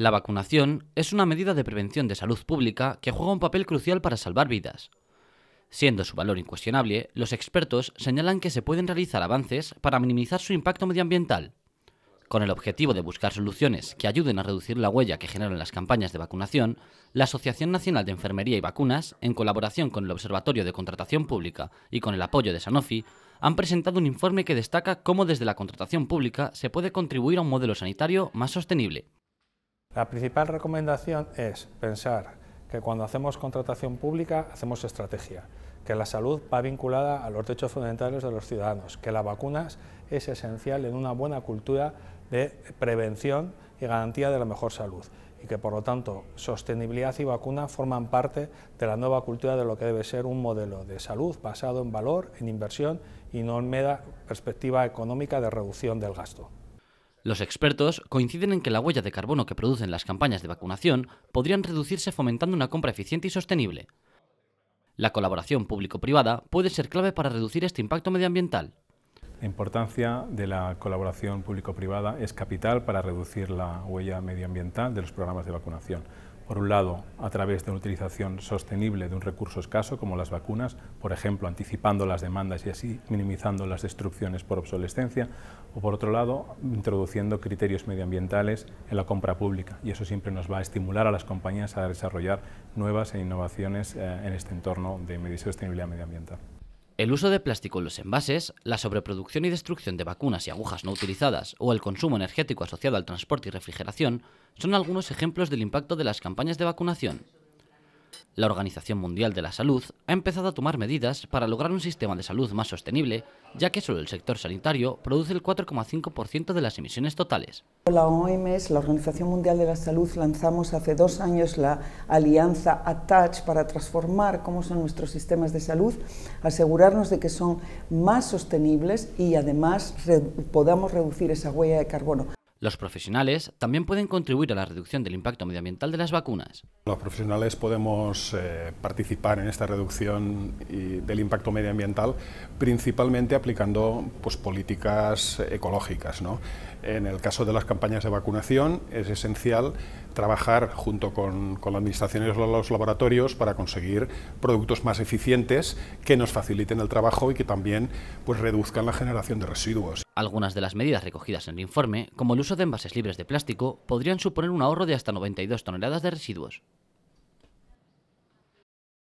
La vacunación es una medida de prevención de salud pública que juega un papel crucial para salvar vidas. Siendo su valor incuestionable, los expertos señalan que se pueden realizar avances para minimizar su impacto medioambiental. Con el objetivo de buscar soluciones que ayuden a reducir la huella que generan las campañas de vacunación, la Asociación Nacional de Enfermería y Vacunas, en colaboración con el Observatorio de Contratación Pública y con el apoyo de Sanofi, han presentado un informe que destaca cómo desde la contratación pública se puede contribuir a un modelo sanitario más sostenible. La principal recomendación es pensar que cuando hacemos contratación pública hacemos estrategia, que la salud va vinculada a los derechos fundamentales de los ciudadanos, que las vacunas es esencial en una buena cultura de prevención y garantía de la mejor salud y que por lo tanto sostenibilidad y vacuna forman parte de la nueva cultura de lo que debe ser un modelo de salud basado en valor, en inversión y no en mera perspectiva económica de reducción del gasto. Los expertos coinciden en que la huella de carbono que producen las campañas de vacunación podrían reducirse fomentando una compra eficiente y sostenible. La colaboración público-privada puede ser clave para reducir este impacto medioambiental. La importancia de la colaboración público-privada es capital para reducir la huella medioambiental de los programas de vacunación. Por un lado, a través de una utilización sostenible de un recurso escaso como las vacunas, por ejemplo, anticipando las demandas y así minimizando las destrucciones por obsolescencia, o por otro lado, introduciendo criterios medioambientales en la compra pública. Y eso siempre nos va a estimular a las compañías a desarrollar nuevas e innovaciones eh, en este entorno de sostenibilidad medioambiental. El uso de plástico en los envases, la sobreproducción y destrucción de vacunas y agujas no utilizadas o el consumo energético asociado al transporte y refrigeración son algunos ejemplos del impacto de las campañas de vacunación. La Organización Mundial de la Salud ha empezado a tomar medidas para lograr un sistema de salud más sostenible, ya que solo el sector sanitario produce el 4,5% de las emisiones totales. La OMS, la Organización Mundial de la Salud, lanzamos hace dos años la alianza ATTACH para transformar cómo son nuestros sistemas de salud, asegurarnos de que son más sostenibles y además podamos reducir esa huella de carbono. Los profesionales también pueden contribuir a la reducción del impacto medioambiental de las vacunas. Los profesionales podemos eh, participar en esta reducción del impacto medioambiental principalmente aplicando pues, políticas ecológicas. En el caso de las campañas de vacunación es esencial trabajar junto con, con la administración y los laboratorios para conseguir productos más eficientes que nos faciliten el trabajo y que también pues, reduzcan la generación de residuos. Algunas de las medidas recogidas en el informe, como el uso de envases libres de plástico, podrían suponer un ahorro de hasta 92 toneladas de residuos.